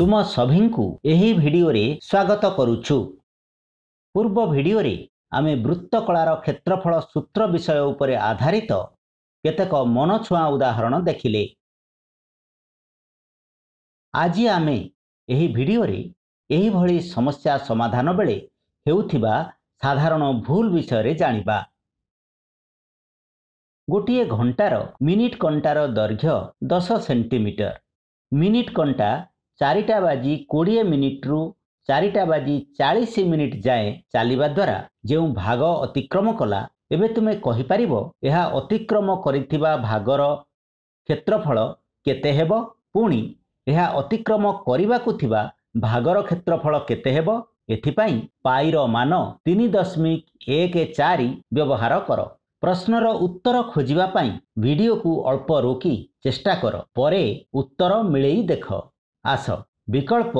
ତୁମ ସଭିଙ୍କୁ ଏହି ଭିଡ଼ିଓରେ ସ୍ୱାଗତ କରୁଛୁ ପୂର୍ବ ଭିଡ଼ିଓରେ ଆମେ ବୃତ୍ତକଳାର କ୍ଷେତ୍ରଫଳ ସୂତ୍ର ବିଷୟ ଉପରେ ଆଧାରିତ କେତେକ ମନଛୁଆଁ ଉଦାହରଣ ଦେଖିଲେ ଆଜି ଆମେ ଏହି ଭିଡ଼ିଓରେ ଏହିଭଳି ସମସ୍ୟା ସମାଧାନ ବେଳେ ହେଉଥିବା ସାଧାରଣ ଭୁଲ ବିଷୟରେ ଜାଣିବା ଗୋଟିଏ ଘଣ୍ଟାର ମିନିଟ୍ କଣ୍ଟାର ଦୈର୍ଘ୍ୟ ଦଶ ସେଣ୍ଟିମିଟର ମିନିଟ୍ କଣ୍ଟା ଚାରିଟା ବାଜି କୋଡ଼ିଏ ମିନିଟ୍ରୁ ଚାରିଟା ବାଜି ଚାଳିଶ ମିନିଟ୍ ଯାଏଁ ଚାଲିବା ଦ୍ୱାରା ଯେଉଁ ଭାଗ ଅତିକ୍ରମ କଲା ଏବେ ତୁମେ କହିପାରିବ ଏହା ଅତିକ୍ରମ କରିଥିବା ଭାଗର କ୍ଷେତ୍ରଫଳ କେତେ ହେବ ପୁଣି ଏହା ଅତିକ୍ରମ କରିବାକୁ ଥିବା ଭାଗର କ୍ଷେତ୍ରଫଳ କେତେ ହେବ ଏଥିପାଇଁ ପାଇର ମାନ ତିନି ଦଶମିକ ଏକ ଚାରି ବ୍ୟବହାର କର ପ୍ରଶ୍ନର ଉତ୍ତର ଖୋଜିବା ପାଇଁ ଭିଡ଼ିଓକୁ ଅଳ୍ପ ରୋକି ଚେଷ୍ଟା କର ପରେ ଉତ୍ତର ମିଳେଇ ଦେଖ ଆସ ବିକଳ୍ପ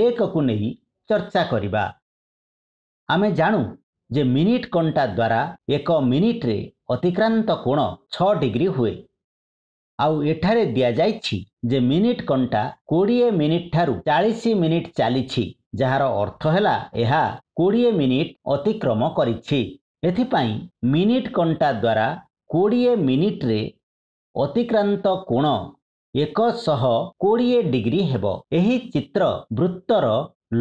ଏକକୁ ନେଇ ଚର୍ଚ୍ଚା କରିବା ଆମେ ଜାଣୁ ଯେ ମିନିଟ୍ କଣ୍ଟା ଦ୍ୱାରା ଏକ ମିନିଟ୍ରେ ଅତିକ୍ରାନ୍ତ କୋଣ ଛଅ ଡିଗ୍ରୀ ହୁଏ ଆଉ ଏଠାରେ ଦିଆଯାଇଛି ଯେ ମିନିଟ୍ କଣ୍ଟା କୋଡ଼ିଏ ମିନିଟ୍ଠାରୁ ଚାଳିଶ ମିନିଟ୍ ଚାଲିଛି ଯାହାର ଅର୍ଥ ହେଲା ଏହା କୋଡ଼ିଏ ମିନିଟ୍ ଅତିକ୍ରମ କରିଛି ଏଥିପାଇଁ ମିନିଟ୍ କଣ୍ଟା ଦ୍ୱାରା କୋଡ଼ିଏ ମିନିଟ୍ରେ ଅତିକ୍ରାନ୍ତ କୋଣ ଏକଶହ କୋଡ଼ିଏ ଡିଗ୍ରୀ ହେବ ଏହି ଚିତ୍ର ବୃତ୍ତର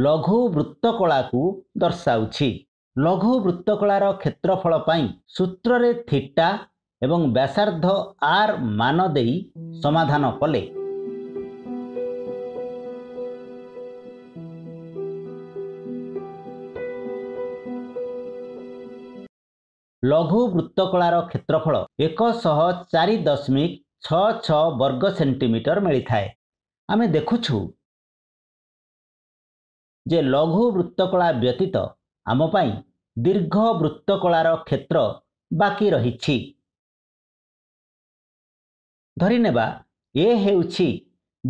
ଲଘୁ ବୃତ୍ତକଳାକୁ ଦର୍ଶାଉଛି ଲଘୁ ବୃତ୍ତକଳାର କ୍ଷେତ୍ରଫଳ ପାଇଁ ସୂତ୍ରରେ ଥିଟା ଏବଂ ବ୍ୟାସାର୍ଦ୍ଧ ଆର୍ ମାନ ଦେଇ ସମାଧାନ କଲେ ଲଘୁ ବୃତ୍ତକଳାର କ୍ଷେତ୍ରଫଳ ଏକଶହ ଚାରି ଦଶମିକ ଛଅ ଛଅ ବର୍ଗ ସେଣ୍ଟିମିଟର ମିଳିଥାଏ ଆମେ ଦେଖୁଛୁ ଯେ ଲଘୁ ବୃତ୍ତକଳା ବ୍ୟତୀତ ଆମ ପାଇଁ ଦୀର୍ଘ ବୃତ୍ତକଳାର କ୍ଷେତ୍ର ବାକି ରହିଛି ଧରିନେବା ଏ ହେଉଛି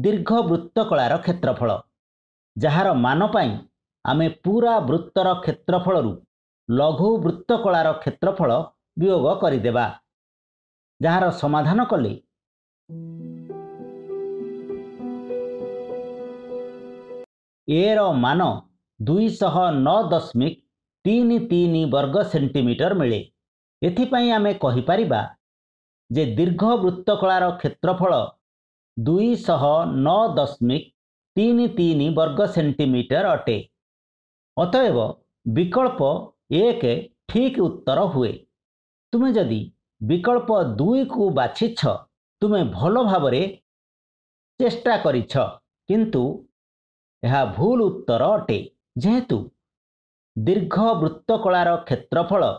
ଦୀର୍ଘ ବୃତ୍ତକଳାର କ୍ଷେତ୍ରଫଳ ଯାହାର ମାନ ପାଇଁ ଆମେ ପୁରା ବୃତ୍ତର କ୍ଷେତ୍ରଫଳରୁ ଲଘୁ ବୃତ୍ତକଳାର କ୍ଷେତ୍ରଫଳ ବିୟୋଗ କରିଦେବା ଯାହାର ସମାଧାନ କଲେ ଏର ମାନ ଦୁଇଶହ ନଅ ଦଶମିକ ତିନି ତିନି ବର୍ଗ ସେଣ୍ଟିମିଟର ମିଳେ ଏଥିପାଇଁ ଆମେ କହିପାରିବା ଯେ ଦୀର୍ଘ ବୃତ୍ତକଳାର କ୍ଷେତ୍ରଫଳ ଦୁଇଶହ ନଅ ଦଶମିକ ତିନି ତିନି ବର୍ଗ ସେଣ୍ଟିମିଟର ଅଟେ ଅତଏବ ବିକଳ୍ପ ଏକ ଠିକ୍ ଉତ୍ତର ହୁଏ ତୁମେ ଯଦି ବିକଳ୍ପ ଦୁଇକୁ ବାଛିଛ ତୁମେ ଭଲ ଭାବରେ ଚେଷ୍ଟା କରିଛ କିନ୍ତୁ ଏହା ଭୁଲ ଉତ୍ତର ଅଟେ ଯେହେତୁ ଦୀର୍ଘ ବୃତ୍ତକଳାର କ୍ଷେତ୍ରଫଳ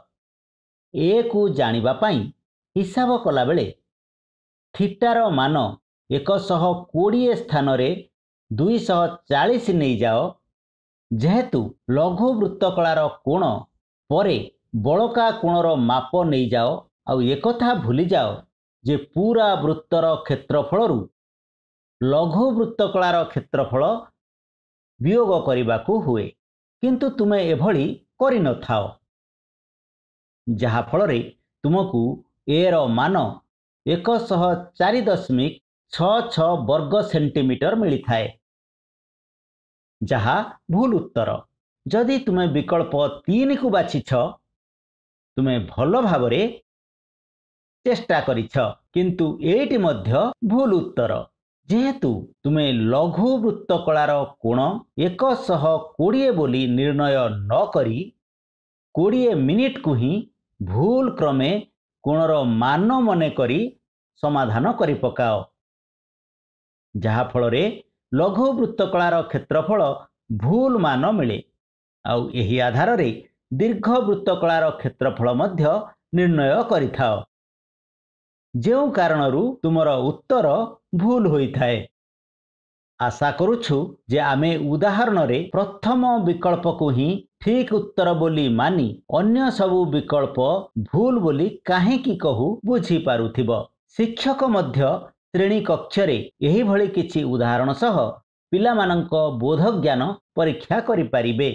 ଏକୁ ଜାଣିବା ପାଇଁ ହିସାବ କଲାବେଳେ ଥିଟାର ମାନ ଏକଶହ କୋଡ଼ିଏ ସ୍ଥାନରେ ଦୁଇଶହ ଚାଳିଶ ନେଇଯାଅ ଯେହେତୁ ଲଘୁ ବୃତ୍ତକଳାର କୋଣ ପରେ ବଳକା କୋଣର ମାପ ନେଇଯାଅ ଆଉ ଏକଥା ଭୁଲିଯାଅ ଯେ ପୁରା ବୃତ୍ତର କ୍ଷେତ୍ରଫଳରୁ ଲଘୁ ବୃତ୍ତକଳାର କ୍ଷେତ୍ରଫଳ ବିୟୋଗ କରିବାକୁ ହୁଏ କିନ୍ତୁ ତୁମେ ଏଭଳି କରିନଥାଅ ଯାହାଫଳରେ ତୁମକୁ ଏର ମାନ ଏକଶହ ଚାରି ଦଶମିକ ଛଅ ଛଅ ବର୍ଗ ସେଣ୍ଟିମିଟର ମିଳିଥାଏ ଯାହା ଭୁଲ ଉତ୍ତର ଯଦି ତୁମେ ବିକଳ୍ପ ତିନିକୁ ବାଛିଛ ତୁମେ ଭଲ ଭାବରେ ଚେଷ୍ଟା କରିଛ କିନ୍ତୁ ଏଇଟି ମଧ୍ୟ ଭୁଲ ଉତ୍ତର ଯେହେତୁ ତୁମେ ଲଘୁ ବୃତ୍ତକଳାର କୋଣ ଏକଶହ କୋଡ଼ିଏ ବୋଲି ନିର୍ଣ୍ଣୟ ନ କରି କୋଡ଼ିଏ ମିନିଟ୍କୁ ହିଁ ଭୁଲ କ୍ରମେ କୋଣର ମାନ ମନେ କରି ସମାଧାନ କରିପକାଅ ଯାହାଫଳରେ ଲଘୁ ବୃତ୍ତକଳାର କ୍ଷେତ୍ରଫଳ ଭୁଲ ମାନ ମିଳେ ଆଉ ଏହି ଆଧାରରେ ଦୀର୍ଘ ବୃତ୍ତକଳାର କ୍ଷେତ୍ରଫଳ ମଧ୍ୟ ନିର୍ଣ୍ଣୟ କରିଥାଅ ଯେଉଁ କାରଣରୁ ତୁମର ଉତ୍ତର ଭୁଲ ହୋଇଥାଏ ଆଶା କରୁଛୁ ଯେ ଆମେ ଉଦାହରଣରେ ପ୍ରଥମ ବିକଳ୍ପକୁ ହିଁ ଠିକ୍ ଉତ୍ତର ବୋଲି ମାନି ଅନ୍ୟ ସବୁ ବିକଳ୍ପ ଭୁଲ ବୋଲି କାହିଁକି କହୁ ବୁଝିପାରୁଥିବ ଶିକ୍ଷକ ମଧ୍ୟ ଶ୍ରେଣୀ କକ୍ଷରେ ଏହିଭଳି କିଛି ଉଦାହରଣ ସହ ପିଲାମାନଙ୍କ ବୋଧଜ୍ଞାନ ପରୀକ୍ଷା କରିପାରିବେ